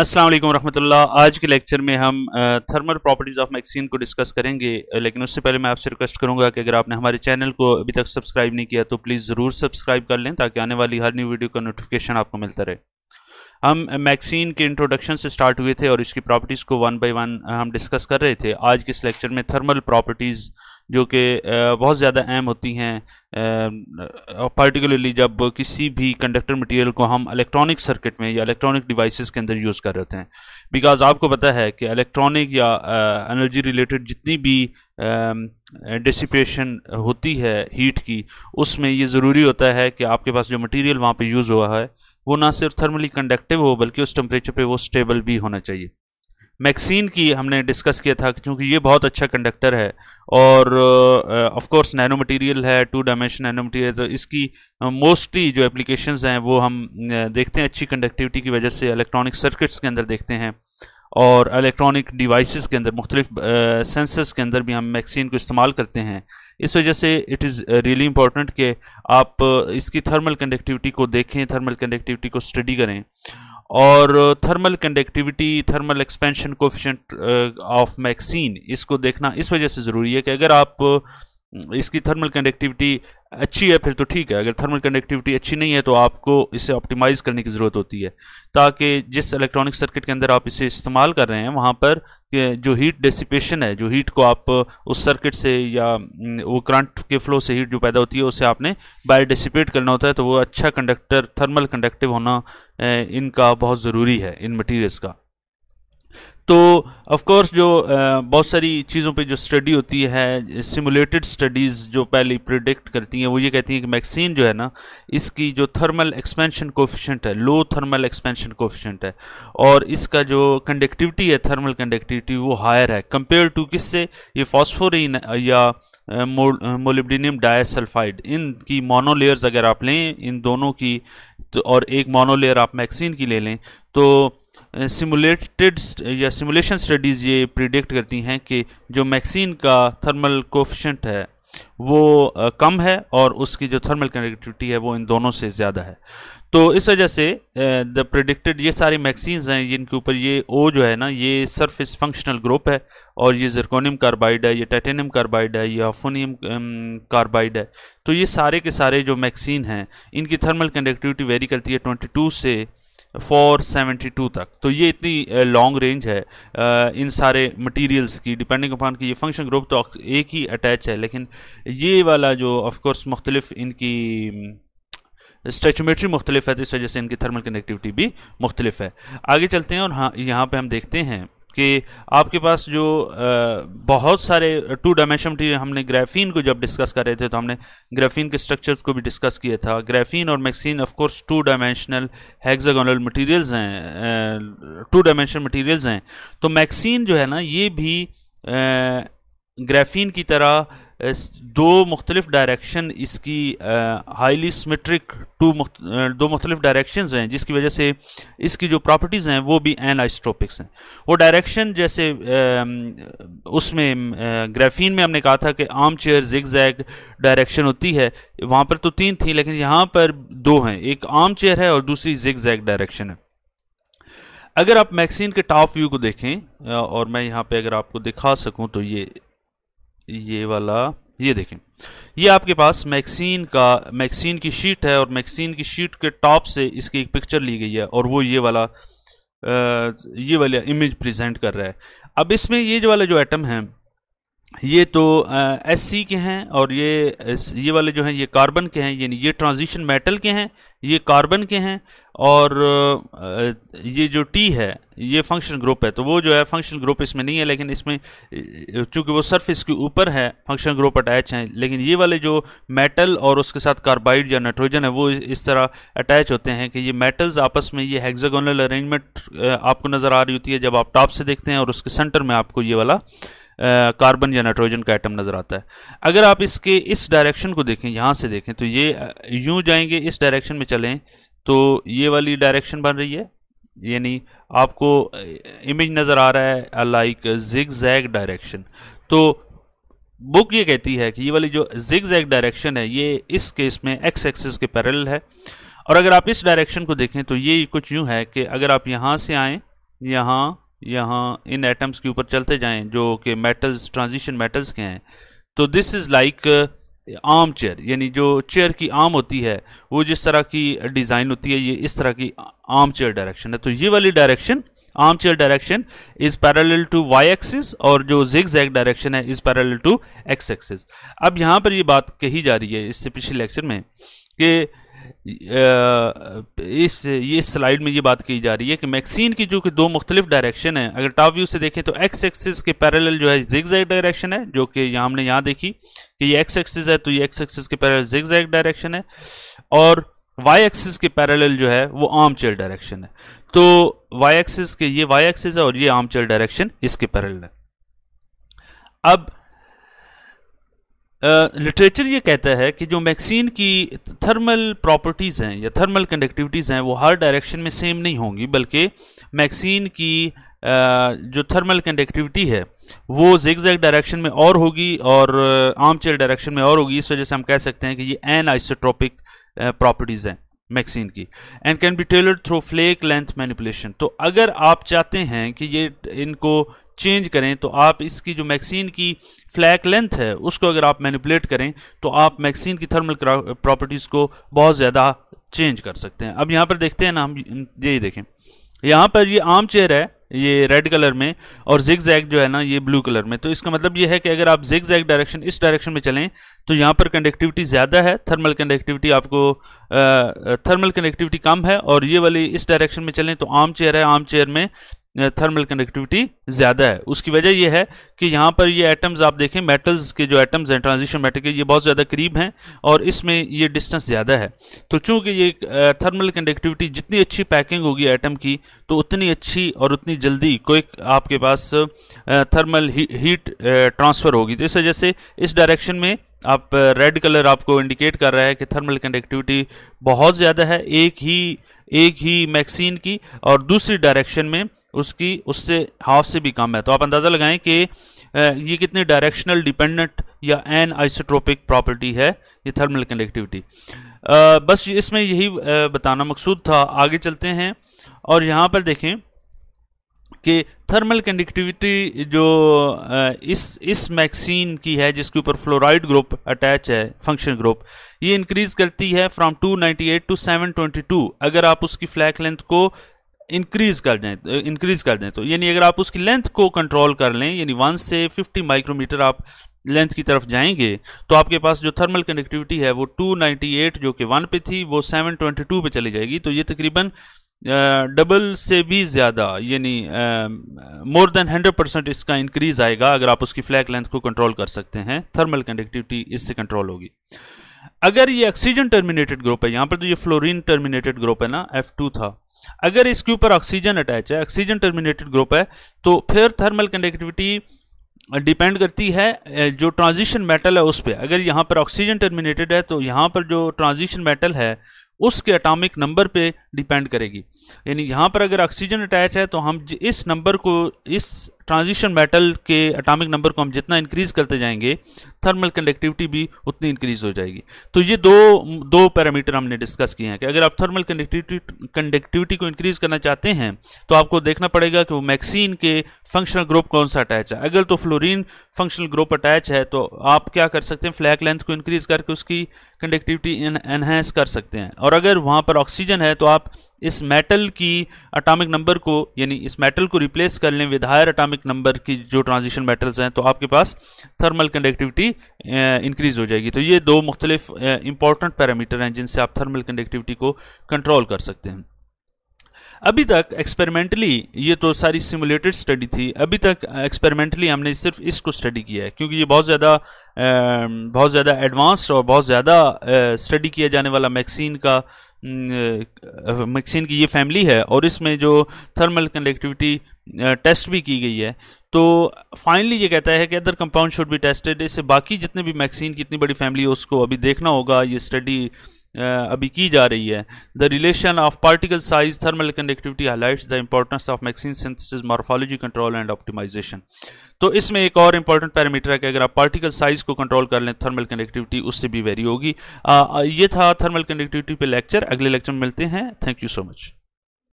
अस्सलाम वालेकुम रहमतुल्लाह आज के लेक्चर में हम थर्मल प्रॉपर्टीज़ ऑफ मैक्सिन को डिस्कस करेंगे लेकिन उससे पहले मैं आपसे रिक्वेस्ट करूंगा कि अगर आपने हमारे चैनल को अभी तक सब्सक्राइब नहीं किया तो प्लीज़ ज़रूर सब्सक्राइब कर लें ताकि आने वाली हर न्यू वीडियो का नोटिफिकेशन आपको मिलता रहे हम मैक्सिन के इंट्रोडक्शन से स्टार्ट हुए थे और इसकी प्रॉपर्टीज़ को वन बाई वन हम डिस्कस कर रहे थे आज के इस लेक्चर में थर्मल प्रॉपर्टीज़ जो कि बहुत ज़्यादा अहम होती हैं पर्टिकुलरली जब किसी भी कंडक्टर मटेरियल को हम इलेक्ट्रॉनिक सर्किट में या इलेक्ट्रॉनिक डिवाइसेस के अंदर यूज़ कर रहे थे हैं बिकॉज आपको पता है कि इलेक्ट्रॉनिक या एनर्जी रिलेटेड जितनी भी डिसिपेशन होती है हीट की उसमें ये ज़रूरी होता है कि आपके पास जो मटेरियल वहाँ पे यूज़ हुआ है वो ना सिर्फ थर्मली कंडक्टिव हो बल्कि उस टेम्परेचर पे वो स्टेबल भी होना चाहिए मैक्सीन की हमने डिस्कस किया था क्योंकि ये बहुत अच्छा कंडक्टर है और ऑफ कोर्स नैनो मटेरियल है टू डायमेंशन नैनो मटेरियल तो इसकी मोस्टली जो एप्लीकेशंस हैं वो हम देखते हैं अच्छी कंडक्टिविटी की वजह से इलेक्ट्रॉनिक सर्किट्स के अंदर देखते हैं और इलेक्ट्रॉनिक डिवाइसेस के अंदर मुख्तलिफ सेंसर्स के अंदर भी हम मैक्सीन को इस्तेमाल करते हैं इस वजह से इट इज़ रियली इम्पॉर्टेंट कि आप इसकी थर्मल कंडक्टिविटी को देखें थर्मल कंडक्टिविटी को स्टडी करें और thermal conductivity thermal expansion coefficient of MXene इसको देखना इस वजह से ज़रूरी है कि अगर आप हम्म, इसकी थर्मल कंडक्टिविटी अच्छी है फिर तो ठीक है अगर थर्मल कंडक्टिविटी अच्छी नहीं है तो आपको इसे ऑप्टिमाइज़ करने की ज़रूरत होती है ताकि जिस इलेक्ट्रॉनिक सर्किट के अंदर आप इसे इस्तेमाल कर रहे हैं वहाँ पर जो हीट डिसिपेशन है जो हीट को आप उस सर्किट से या हम्म, वो करंट के फ्लो से हीट जो पैदा होती है उसे आपने बाय डिसिपेट करना होता है तो वो अच्छा कंडक्टर थर्मल कंडक्टिव होना इनका बहुत ज़रूरी है इन मटीरियल्स का तो ऑफ कोर्स जो बहुत सारी चीज़ों पे जो स्टडी होती है सिमुलेटेड स्टडीज़ जो पहले प्रिडिक्ट करती हैं वो ये कहती हैं कि मैक्सीन जो है ना इसकी जो थर्मल एक्सपेंशन कोफिशेंट है लो थर्मल एक्सपेंशन कोफिशेंट है और इसका जो कंडक्टिविटी है थर्मल कंडक्टिविटी वो हायर है कंपेयर टू किस से ये फॉस्फोरिन या मोलिब्डिनियम डायसल्फाइड इनकी मोनोलेयर्स अगर आप लें इन दोनों की तो और एक मोनोलेयर आप मैक्सीन की ले लें तो सिमुलेटेड या सिमुलेशन स्टडीज़ ये प्रिडिक्ट करती हैं कि जो मैक्सिन का थर्मल कोफिशेंट है वो कम है और उसकी जो थर्मल कनेक्टिविटी है वो इन दोनों से ज़्यादा है तो इस वजह से द प्रडिक्टेड ये सारी मैक्सिन हैं जिनके ऊपर ये ओ जो है ना ये सरफेस फंक्शनल ग्रुप है और ये जरकोनियम कार्बाइड है ये टाइटेनियम कार्बाइड है ये ऑफोनियम कार्बाइड है तो ये सारे के सारे जो मैक्सिन हैं इनकी थर्मल कंडक्टिविटी वेरी करती है 22 से 472 तक तो ये इतनी लॉन्ग रेंज है इन सारे मटेरियल्स की डिपेंडिंग अपॉन कि ये फंक्शन ग्रुप तो एक ही अटैच है लेकिन ये वाला जो कोर्स मुख्तलिफ इनकी स्ट्रेचोमेट्री मुख्तलिफ है तो इस वजह से इनकी थर्मल कनेक्टिविटी भी मुख्तलिफ है आगे चलते हैं और हाँ यहाँ पर हम देखते हैं कि आपके पास जो बहुत सारे टू डायमेंशन मटीरियल हमने ग्राफीन को जब डिस्कस कर रहे थे तो हमने ग्रेफीन के स्ट्रक्चर्स को भी डिस्कस किया था ग्राफीन और MXene of course two dimensional hexagonal materials हैं टू डायमेंशनल मटेरियल्स हैं तो मैक्सिन जो है ना ये भी ग्रेफीन की तरह दो मुख्तलिफ डायरेक्शन इसकी हाईली सिमेट्रिक टू दो मुख्तलिफ डायरेक्शन हैं जिसकी वजह से इसकी जो प्रॉपर्टीज़ हैं वो भी एन आइसट्रोपिक्स हैं वो डायरेक्शन जैसे उसमें ग्राफीन में हमने कहा था कि armchair zigzag direction होती है वहाँ पर तो तीन थी लेकिन यहाँ पर दो हैं एक आर्म चेयर है और दूसरी जिग जैग डायरेक्शन है अगर आप मैगजीन के टॉप व्यू को देखें और मैं यहाँ पे अगर आपको दिखा सकूँ तो ये ये वाला ये देखें ये आपके पास मैक्सीन का मैक्सीन की शीट है और मैक्सीन की शीट के टॉप से इसकी एक पिक्चर ली गई है और वो ये वाला ये वाला इमेज प्रेजेंट कर रहा है अब इसमें ये जो वाला जो एटम है ये तो एस सी के हैं और ये ये वाले जो हैं ये कार्बन के हैं यानी ये ट्रांजिशन मेटल के हैं ये कार्बन के हैं और ये जो टी है ये फंक्शन ग्रुप है तो वो जो है फंक्शन ग्रुप इसमें नहीं है लेकिन इसमें चूंकि वो सरफेस के ऊपर है फंक्शन ग्रुप अटैच हैं लेकिन ये वाले जो मेटल और उसके साथ कार्बाइड या नाइट्रोजन है वो इस तरह अटैच होते हैं कि ये मेटल्स आपस में ये हेक्सागोनल अरेंजमेंट आपको नज़र आ रही होती है जब आप टॉप से देखते हैं और उसके सेंटर में आपको ये वाला कार्बन या नाइट्रोजन का आइटम नज़र आता है अगर आप इसके इस डायरेक्शन को देखें यहाँ से देखें तो ये यूँ जाएंगे इस डायरेक्शन में चलें तो ये वाली डायरेक्शन बन रही है यानी आपको इमेज नज़र आ रहा है लाइक जिग जैग डायरेक्शन तो बुक ये कहती है कि ये वाली जो जिग जैग डायरेक्शन है ये इस केस में एक्स एक्सिस के पैरल है और अगर आप इस डायरेक्शन को देखें तो ये कुछ यूँ है कि अगर आप यहाँ से आएँ यहाँ यहाँ इन एटम्स के ऊपर चलते जाएं जो कि मेटल्स ट्रांजिशन मेटल्स के हैं तो this is like armchair यानी जो चेयर की आम होती है वो जिस तरह की डिज़ाइन होती है ये इस तरह की आम चेयर डायरेक्शन है तो ये वाली direction armchair direction is parallel to Y axis और जो जिग जैग डायरेक्शन है is parallel to X axis अब यहाँ पर ये बात कही जा रही है इससे पिछले लेक्चर में कि इस ये स्लाइड में ये बात की जा रही है कि मैक्सिन की जो कि दो मुख्तलिफ डायरेक्शन है अगर टॉप व्यू से देखें तो एक्स एक्सिस के पैरेलल जो है जिग जैक डायरेक्शन है जो कि यहाँ हमने यहाँ देखी कि ये एक्स एक्सिस है तो ये एक्स एक्सिस के पैरेलल जिग जैक डायरेक्शन है और वाई एक्सिस के पैरेलल जो है वो आर्म चेयर डायरेक्शन है तो वाई एक्सिस के ये वाई एक्सिस है और ये आर्म चेयर डायरेक्शन इसके पैरेलल है अब लिटरेचर ये कहता है कि जो मैक्सीन की थर्मल प्रॉपर्टीज़ हैं या थर्मल कंडक्टिविटीज़ हैं वो हर डायरेक्शन में सेम नहीं होंगी बल्कि मैक्सीन की जो थर्मल कंडक्टिविटी है वो जिग जैग डायरेक्शन में और होगी और आम चेयर डायरेक्शन में और होगी इस वजह से हम कह सकते हैं कि ये एन आइसोट्रॉपिक प्रॉपर्टीज़ हैं मैक्सीन की and can be tailor through flake length manipulation तो अगर आप चाहते हैं कि ये इनको चेंज करें तो आप इसकी जो मैक्सीन की फ्लैक लेंथ है उसको अगर आप मैनिपुलेट करें तो आप मैक्सीन की थर्मल प्रॉपर्टीज़ को बहुत ज़्यादा चेंज कर सकते हैं अब यहाँ पर देखते हैं ना हम यही देखें यहाँ पर ये आम चेयर है ये रेड कलर में और जिग जैग जो है ना ये ब्लू कलर में तो इसका मतलब ये है कि अगर आप जिग जैग डायरेक्शन इस डायरेक्शन में चलें तो यहाँ पर कंडक्टिविटी ज़्यादा है थर्मल कंडक्टिविटी आपको आ, थर्मल कंडक्टिविटी कम है और ये वाली इस डायरेक्शन में चलें तो आम चेयर है आम चेयर में थर्मल कंडक्टिविटी ज़्यादा है उसकी वजह यह है कि यहाँ पर ये एटम्स आप देखें मेटल्स के जो एटम्स हैं ट्रांजिशन मेटल के ये बहुत ज़्यादा करीब हैं और इसमें ये डिस्टेंस ज़्यादा है तो चूँकि ये थर्मल कंडक्टिविटी जितनी अच्छी पैकिंग होगी एटम की तो उतनी अच्छी और उतनी जल्दी कोई आपके पास थर्मल ही, हीट ट्रांसफ़र होगी तो इस वजह से इस डायरेक्शन में आप रेड कलर आपको इंडिकेट कर रहा है कि थर्मल कंडक्टिविटी बहुत ज़्यादा है एक ही एक ही मैक्सीन की और दूसरी डायरेक्शन में उसकी उससे हाफ से भी कम है तो आप अंदाज़ा लगाएं कि ये कितनी डायरेक्शनल डिपेंडेंट या एन आइसोट्रोपिक प्रॉपर्टी है ये थर्मल कंडक्टिविटी बस इसमें यही बताना मकसूद था आगे चलते हैं और यहाँ पर देखें कि थर्मल कंडक्टिविटी जो इस इस मैक्सिन की है जिसके ऊपर फ्लोराइड ग्रुप अटैच है फंक्शन ग्रुप ये इंक्रीज करती है फ्रॉम 298 टू 722 अगर आप उसकी फ्लैक लेंथ को इंक्रीज कर दें इंक्रीज तो, कर दें तो यानी अगर आप उसकी लेंथ को कंट्रोल कर लें यानी वन से फिफ्टी माइक्रोमीटर आप लेंथ की तरफ जाएंगे तो आपके पास जो थर्मल कनेक्टिविटी है वो 298 जो कि वन पे थी वो 722 पे चली जाएगी तो ये तकरीबन डबल से भी ज़्यादा यानी मोर देन हंड्रेड परसेंट इसका इंक्रीज आएगा अगर आप उसकी फ्लैग लेंथ को कंट्रोल कर सकते हैं थर्मल कंडक्टिविटी इससे कंट्रोल होगी अगर ये ऑक्सीजन टर्मिनेटेड ग्रुप है यहाँ पर तो ये फ्लोरीन टर्मिनेटेड ग्रुप है ना टू था अगर इसके ऊपर ऑक्सीजन अटैच है ऑक्सीजन टर्मिनेटेड ग्रुप है तो फिर थर्मल कंडक्टिविटी डिपेंड करती है जो ट्रांजिशन मेटल है उस पर अगर यहाँ पर ऑक्सीजन टर्मिनेटेड है तो यहाँ पर जो ट्रांजिशन मेटल है उसके एटॉमिक नंबर पे डिपेंड करेगी यानी यहाँ पर अगर ऑक्सीजन अटैच है तो हम इस नंबर को इस ट्रांजिशन मेटल के अटामिक नंबर को हम जितना इंक्रीज़ करते जाएंगे थर्मल कंडक्टिविटी भी उतनी इंक्रीज़ हो जाएगी तो ये दो दो पैरामीटर हमने डिस्कस किए हैं कि अगर आप थर्मल कंडक्टिविटी कंडक्टिविटी को इंक्रीज़ करना चाहते हैं तो आपको देखना पड़ेगा कि वो मैक्सीन के फंक्शनल ग्रुप कौन सा अटैच है अगर तो फ्लोरिन फंक्शनल ग्रुप अटैच है तो आप क्या कर सकते हैं फ्लैक लेंथ को इंक्रीज़ करके उसकी कंडक्टिविटी एनहेंस कर सकते हैं और अगर वहाँ पर ऑक्सीजन है तो आप इस मेटल की अटामिक नंबर को यानी इस मेटल को रिप्लेस कर लें विद हायर अटामिक नंबर की जो ट्रांजिशन मेटल्स हैं तो आपके पास थर्मल कंडक्टिविटी इंक्रीज हो जाएगी तो ये दो मुख्तलिफ इंपॉर्टेंट पैरामीटर हैं जिनसे आप थर्मल कंडक्टिविटी को कंट्रोल कर सकते हैं अभी तक एक्सपेरिमेंटली ये तो सारी सिमुलेटेड स्टडी थी अभी तक एक्सपेरिमेंटली हमने सिर्फ इसको स्टडी किया है क्योंकि ये बहुत ज़्यादा बहुत ज़्यादा एडवांस और बहुत ज़्यादा स्टडी किया जाने वाला मैक्सीन का मैक्सिन की ये फैमिली है और इसमें जो थर्मल कंडक्टिविटी टेस्ट भी की गई है तो फाइनली ये कहता है कि other compound should be tested इससे बाकी जितने भी मैक्सिन की इतनी बड़ी फैमिली है उसको अभी देखना होगा ये स्टडी अभी की जा रही है the relation of particle size thermal conductivity highlight the importance of MXene synthesis morphology control and optimization तो इसमें एक और इंपॉर्टेंट पैरामीटर है कि अगर आप पार्टिकल साइज को कंट्रोल कर लें थर्मल कंडक्टिविटी उससे भी वेरी होगी ये था थर्मल कंडक्टिविटी पे लेक्चर अगले लेक्चर में मिलते हैं थैंक यू सो मच